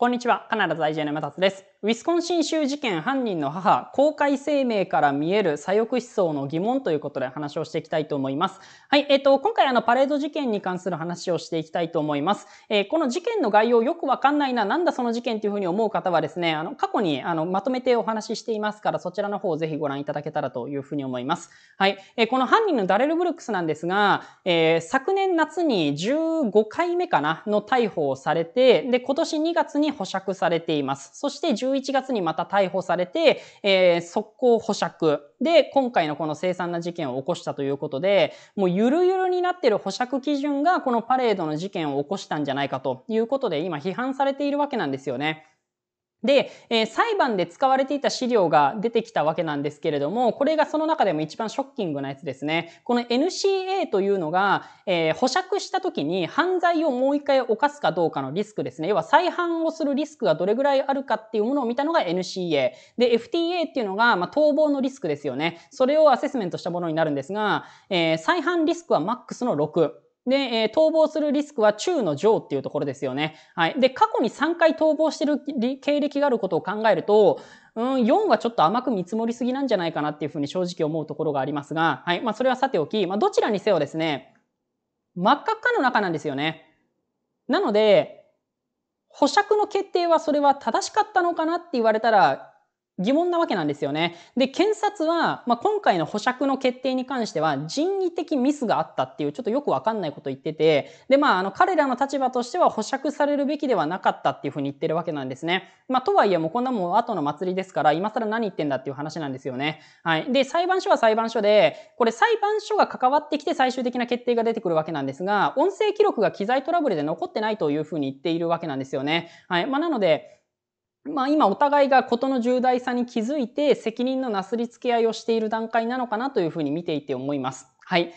こんにちは、カナダ在住の山達です。ウィスコンシン州事件犯人の母、公開声明から見える左翼思想の疑問ということで話をしていきたいと思います。はい、えっ、と、今回あのパレード事件に関する話をしていきたいと思います。えー、この事件の概要よくわかんないな、なんだその事件というふうに思う方はですね、あの、過去にあの、まとめてお話ししていますから、そちらの方をぜひご覧いただけたらというふうに思います。はい、えー、この犯人のダレル・ブルックスなんですが、え昨年夏に15回目かな、の逮捕をされて、で、今年2月に保釈されています。そして11月にまた逮捕されて、えー、速攻保釈。で、今回のこの凄惨な事件を起こしたということで、もうゆるゆるになってる保釈基準がこのパレードの事件を起こしたんじゃないかということで今批判されているわけなんですよね。で、えー、裁判で使われていた資料が出てきたわけなんですけれども、これがその中でも一番ショッキングなやつですね。この NCA というのが、えー、保釈した時に犯罪をもう一回犯すかどうかのリスクですね。要は再犯をするリスクがどれぐらいあるかっていうものを見たのが NCA。で、FTA っていうのが、まあ、逃亡のリスクですよね。それをアセスメントしたものになるんですが、えー、再犯リスクはマックスの6。で、えー、逃亡するリスクは中の上っていうところですよね。はい。で、過去に3回逃亡してる経歴があることを考えると、うん、4はちょっと甘く見積もりすぎなんじゃないかなっていうふうに正直思うところがありますが、はい。まあ、それはさておき、まあ、どちらにせよですね、真っ赤っかの中なんですよね。なので、保釈の決定はそれは正しかったのかなって言われたら、疑問なわけなんですよね。で、検察は、まあ、今回の保釈の決定に関しては、人為的ミスがあったっていう、ちょっとよくわかんないこと言ってて、で、まあ、あの、彼らの立場としては保釈されるべきではなかったっていうふうに言ってるわけなんですね。まあ、とはいえ、もうこんなもう後の祭りですから、今更何言ってんだっていう話なんですよね。はい。で、裁判所は裁判所で、これ裁判所が関わってきて最終的な決定が出てくるわけなんですが、音声記録が機材トラブルで残ってないというふうに言っているわけなんですよね。はい。まあ、なので、まあ、今お互いが事の重大さに気づいて責任のなすりつけ合いをしている段階なのかなというふうに見ていて思います。はい。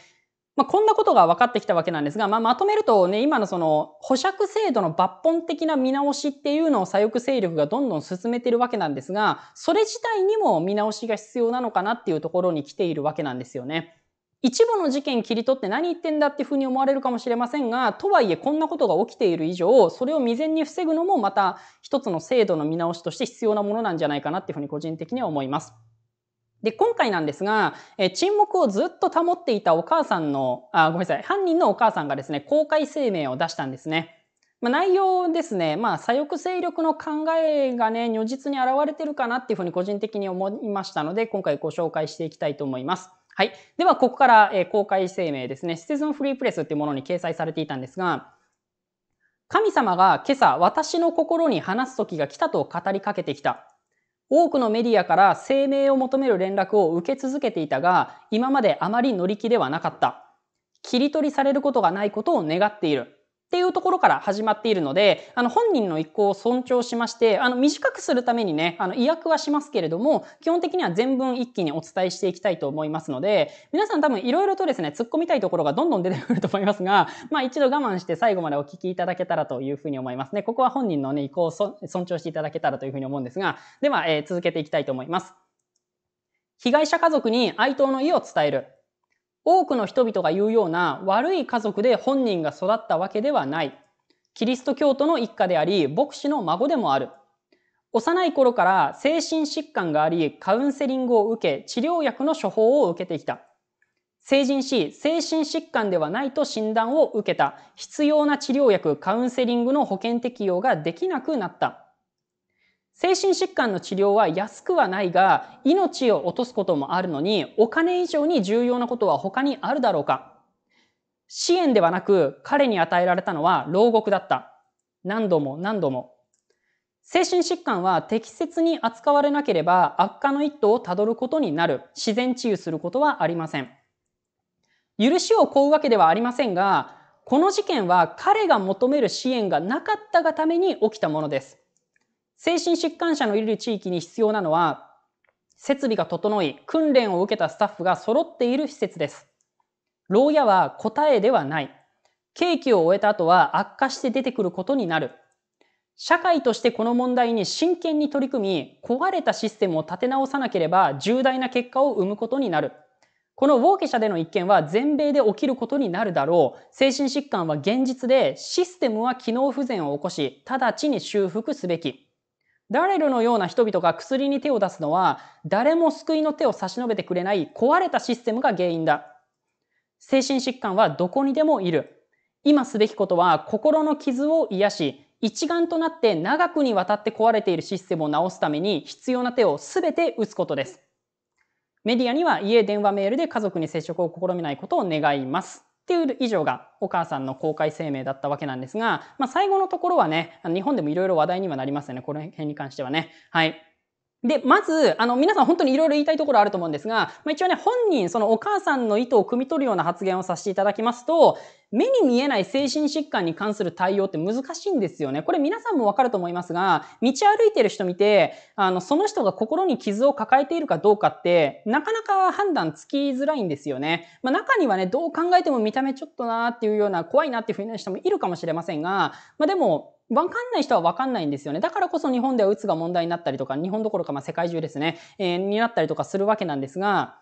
まあ、こんなことが分かってきたわけなんですが、まあ、まとめるとね、今のその保釈制度の抜本的な見直しっていうのを左翼勢力がどんどん進めてるわけなんですが、それ自体にも見直しが必要なのかなっていうところに来ているわけなんですよね。一部の事件切り取って何言ってんだっていうふうに思われるかもしれませんが、とはいえこんなことが起きている以上、それを未然に防ぐのもまた一つの制度の見直しとして必要なものなんじゃないかなっていうふうに個人的には思います。で、今回なんですが、え沈黙をずっと保っていたお母さんの、あ、ごめんなさい、犯人のお母さんがですね、公開声明を出したんですね。まあ、内容ですね、まあ、左翼勢力の考えがね、如実に現れてるかなっていうふうに個人的に思いましたので、今回ご紹介していきたいと思います。はい。では、ここから、え公開声明ですね。シティズンフリープレスっていうものに掲載されていたんですが、神様が今朝私の心に話す時が来たと語りかけてきた。多くのメディアから声明を求める連絡を受け続けていたが、今まであまり乗り気ではなかった。切り取りされることがないことを願っている。っていうところから始まっているので、あの、本人の意向を尊重しまして、あの、短くするためにね、あの、意訳はしますけれども、基本的には全文一気にお伝えしていきたいと思いますので、皆さん多分いろいろとですね、突っ込みたいところがどんどん出てくると思いますが、まあ一度我慢して最後までお聞きいただけたらというふうに思いますね。ここは本人のね、意向を尊重していただけたらというふうに思うんですが、では、えー、続けていきたいと思います。被害者家族に哀悼の意を伝える。多くの人々が言うような悪い家族で本人が育ったわけではない。キリスト教徒の一家であり、牧師の孫でもある。幼い頃から精神疾患があり、カウンセリングを受け、治療薬の処方を受けてきた。成人し、精神疾患ではないと診断を受けた。必要な治療薬、カウンセリングの保険適用ができなくなった。精神疾患の治療は安くはないが、命を落とすこともあるのに、お金以上に重要なことは他にあるだろうか支援ではなく、彼に与えられたのは牢獄だった。何度も何度も。精神疾患は適切に扱われなければ悪化の一途をたどることになる。自然治癒することはありません。許しを請うわけではありませんが、この事件は彼が求める支援がなかったがために起きたものです。精神疾患者のいる地域に必要なのは、設備が整い、訓練を受けたスタッフが揃っている施設です。牢屋は答えではない。刑期を終えた後は悪化して出てくることになる。社会としてこの問題に真剣に取り組み、壊れたシステムを立て直さなければ重大な結果を生むことになる。このウォーケ社での一件は全米で起きることになるだろう。精神疾患は現実で、システムは機能不全を起こし、直ちに修復すべき。ダレルのような人々が薬に手を出すのは、誰も救いの手を差し伸べてくれない壊れたシステムが原因だ。精神疾患はどこにでもいる。今すべきことは心の傷を癒し、一丸となって長くにわたって壊れているシステムを直すために必要な手を全て打つことです。メディアには家電話メールで家族に接触を試みないことを願います。っていう以上がお母さんの公開声明だったわけなんですが、まあ、最後のところはね、日本でもいろいろ話題にはなりますよね。この辺に関してはね。はい。で、まず、あの、皆さん本当にいろいろ言いたいところあると思うんですが、まあ、一応ね、本人、そのお母さんの意図を汲み取るような発言をさせていただきますと、目に見えない精神疾患に関する対応って難しいんですよね。これ皆さんもわかると思いますが、道歩いてる人見て、あの、その人が心に傷を抱えているかどうかって、なかなか判断つきづらいんですよね。まあ、中にはね、どう考えても見た目ちょっとなーっていうような、怖いなっていうふうな人もいるかもしれませんが、まあ、でも、わかんない人はわかんないんですよね。だからこそ日本ではうつが問題になったりとか、日本どころかまあ世界中ですね、えー、になったりとかするわけなんですが、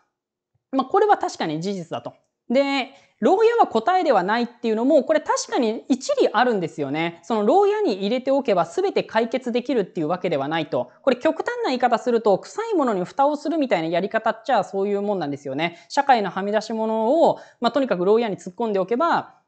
まあ、これは確かに事実だと。で、牢屋は答えではないっていうのも、これ確かに一理あるんですよね。その牢屋に入れておけば全て解決できるっていうわけではないと。これ極端な言い方すると、臭いものに蓋をするみたいなやり方っちゃそういうもんなんですよね。社会のはみ出し物を、まあ、とにかく牢屋に突っ込んでおけば、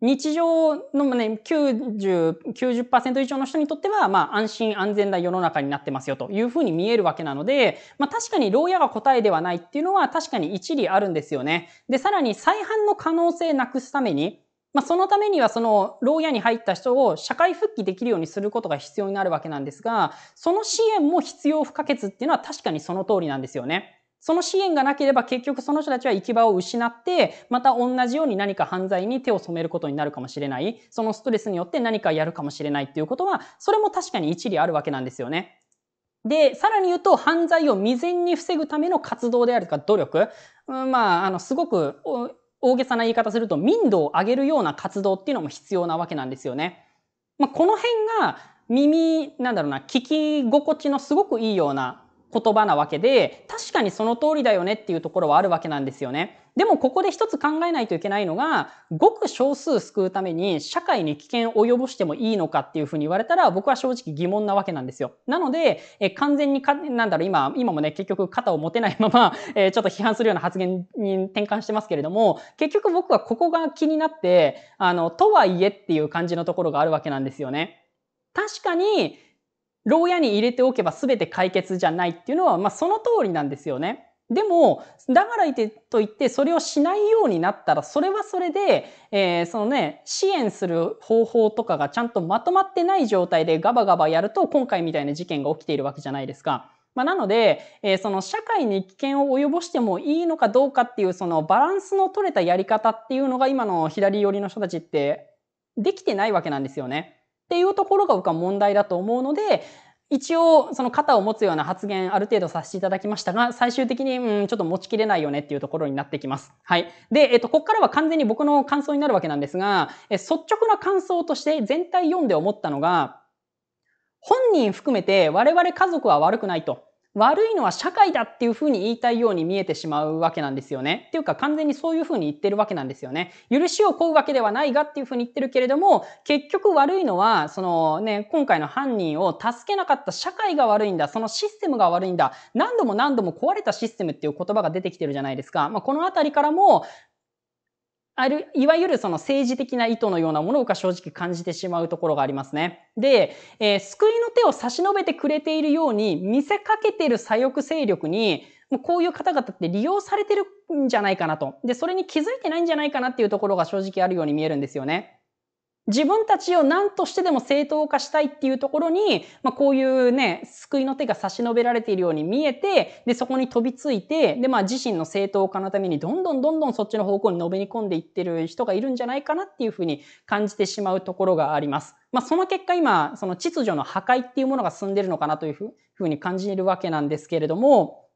日常のね、90、90%以上の人にとっては、まあ、安心安全な世の中になってますよというふうに見えるわけなので、まあ、確かに牢屋が答えではないっていうのは確かに一理あるんですよね。で、さらに再犯の可能性なくすために、まあ、そのためにはその牢屋に入った人を社会復帰できるようにすることが必要になるわけなんですが、その支援も必要不可欠っていうのは確かにその通りなんですよね。その支援がなければ結局その人たちは行き場を失って、また同じように何か犯罪に手を染めることになるかもしれない。そのストレスによって何かやるかもしれないっていうことは、それも確かに一理あるわけなんですよね。で、さらに言うと、犯罪を未然に防ぐための活動であるとか努力。うん、まあ、あの、すごく大げさな言い方すると、民度を上げるような活動っていうのも必要なわけなんですよね。まあ、この辺が耳、なんだろうな、聞き心地のすごくいいような言葉なわけで、確かにその通りだよねっていうところはあるわけなんですよね。でもここで一つ考えないといけないのが、ごく少数救うために社会に危険を及ぼしてもいいのかっていうふうに言われたら、僕は正直疑問なわけなんですよ。なので、え完全にか、なんだろう、今、今もね、結局肩を持てないまま、えちょっと批判するような発言に転換してますけれども、結局僕はここが気になって、あの、とはいえっていう感じのところがあるわけなんですよね。確かに、牢屋に入れておけば全て解決じゃないっていうのは、まあ、その通りなんですよね。でも、だからいてと言って、それをしないようになったら、それはそれで、えー、そのね、支援する方法とかがちゃんとまとまってない状態でガバガバやると、今回みたいな事件が起きているわけじゃないですか。まあ、なので、えー、その社会に危険を及ぼしてもいいのかどうかっていう、そのバランスの取れたやり方っていうのが、今の左寄りの人たちって、できてないわけなんですよね。っていうところが僕は問題だと思うので、一応、その肩を持つような発言、ある程度させていただきましたが、最終的に、うん、ちょっと持ちきれないよねっていうところになってきます。はい。で、えっと、こっからは完全に僕の感想になるわけなんですが、え率直な感想として全体読んで思ったのが、本人含めて我々家族は悪くないと。悪いのは社会だっていうふうに言いたいように見えてしまうわけなんですよね。っていうか完全にそういうふうに言ってるわけなんですよね。許しを請うわけではないがっていうふうに言ってるけれども、結局悪いのは、そのね、今回の犯人を助けなかった社会が悪いんだ、そのシステムが悪いんだ、何度も何度も壊れたシステムっていう言葉が出てきてるじゃないですか。まあ、このあたりからも、ある、いわゆるその政治的な意図のようなものが正直感じてしまうところがありますね。で、えー、救いの手を差し伸べてくれているように見せかけてる左翼勢力に、もうこういう方々って利用されてるんじゃないかなと。で、それに気づいてないんじゃないかなっていうところが正直あるように見えるんですよね。自分たちを何としてでも正当化したいっていうところに、まあ、こういうね、救いの手が差し伸べられているように見えて、で、そこに飛びついて、で、まあ、自身の正当化のためにどんどんどんどんそっちの方向に伸び込んでいってる人がいるんじゃないかなっていうふうに感じてしまうところがあります。まあ、その結果今、その秩序の破壊っていうものが進んでるのかなというふうに感じるわけなんですけれども、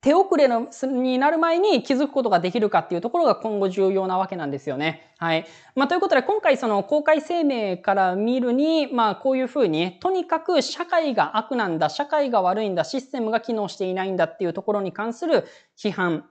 手遅れのになる前に気づくことができるかっていうところが今後重要なわけなんですよね。はい。まあ、ということで今回その公開声明から見るに、まあ、こういうふうに、とにかく社会が悪なんだ、社会が悪いんだ、システムが機能していないんだっていうところに関する批判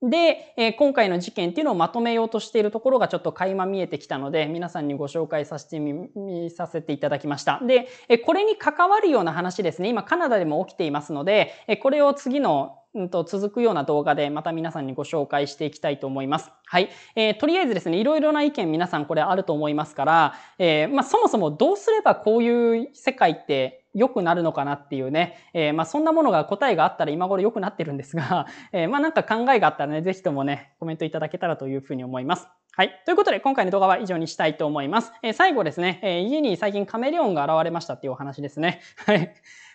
で、えー、今回の事件っていうのをまとめようとしているところがちょっと垣間見えてきたので、皆さんにご紹介させてみ、させていただきました。で、えこれに関わるような話ですね。今カナダでも起きていますので、えこれを次のうんと、続くような動画でまた皆さんにご紹介していきたいと思います。はい。えー、とりあえずですね、いろいろな意見皆さんこれあると思いますから、えー、まあ、そもそもどうすればこういう世界って良くなるのかなっていうね、えー、まあそんなものが答えがあったら今頃良くなってるんですが、えー、まあなんか考えがあったらね、ぜひともね、コメントいただけたらというふうに思います。はい。ということで、今回の動画は以上にしたいと思います。えー、最後ですね、えー、家に最近カメレオンが現れましたっていうお話ですね。はい。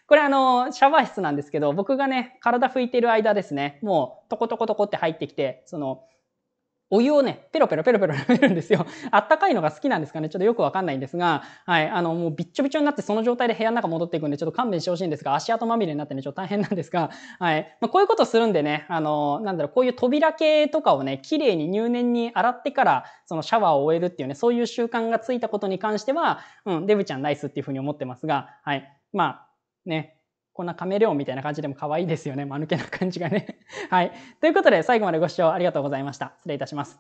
これあの、シャワー室なんですけど、僕がね、体拭いてる間ですね、もう、トコトコトコって入ってきて、その、お湯をね、ペロペロペロペロ舐めるんですよ。あったかいのが好きなんですかねちょっとよくわかんないんですが、はい、あの、もうびっちょびちょになってその状態で部屋の中戻っていくんで、ちょっと勘弁してほしいんですが、足跡まみれになってね、ちょっと大変なんですが、はい。まあ、こういうことするんでね、あの、なんだろう、こういう扉系とかをね、綺麗に入念に洗ってから、そのシャワーを終えるっていうね、そういう習慣がついたことに関しては、うん、デブちゃんナイスっていうふうに思ってますが、はい。まあ、ね、こんなカメレオンみたいな感じでも可愛いですよね。間抜けな感じがね。はい。ということで、最後までご視聴ありがとうございました。失礼いたします。